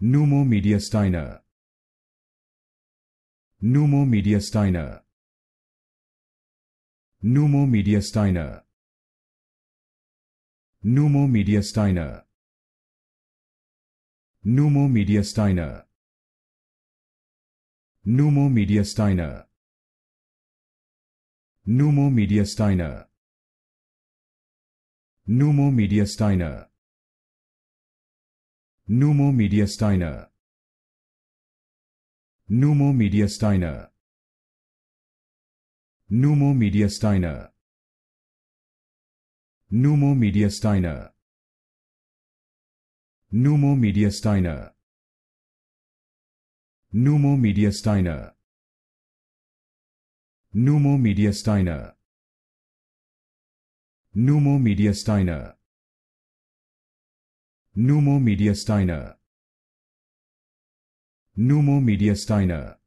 Numo Media Steiner. Numo Media Steiner. Numo Media Steiner. Numo Media Steiner. Numo Media Steiner. Numo Media Steiner. Numo mediastiner. Numo mediastiner. Numo Media Steiner. Numo Media Steiner. Numo Media Steiner. Numo Media Steiner. Numo Media Steiner. Numo Media Steiner. Numo Media Steiner. Numo Media Media Steiner Media Steiner